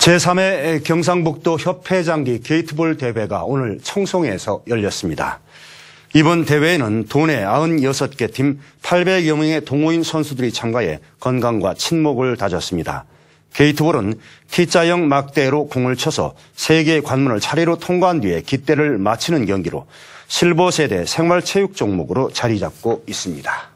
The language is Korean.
제3회 경상북도 협회장기 게이트볼 대회가 오늘 청송에서 열렸습니다. 이번 대회에는 도내 96개 팀 800여 명의 동호인 선수들이 참가해 건강과 친목을 다졌습니다. 게이트볼은 T자형 막대로 공을 쳐서 세개의 관문을 차례로 통과한 뒤에 깃대를 마치는 경기로 실버 세대 생활체육 종목으로 자리 잡고 있습니다.